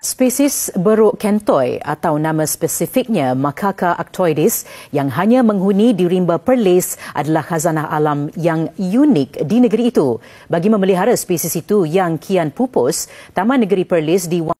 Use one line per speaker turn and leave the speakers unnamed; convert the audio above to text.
Spesies beruk kentoi atau nama spesifiknya Macaca actoides yang hanya menghuni di rimba Perlis adalah khazanah alam yang unik di negeri itu. Bagi memelihara spesies itu yang kian pupus, Taman Negeri Perlis di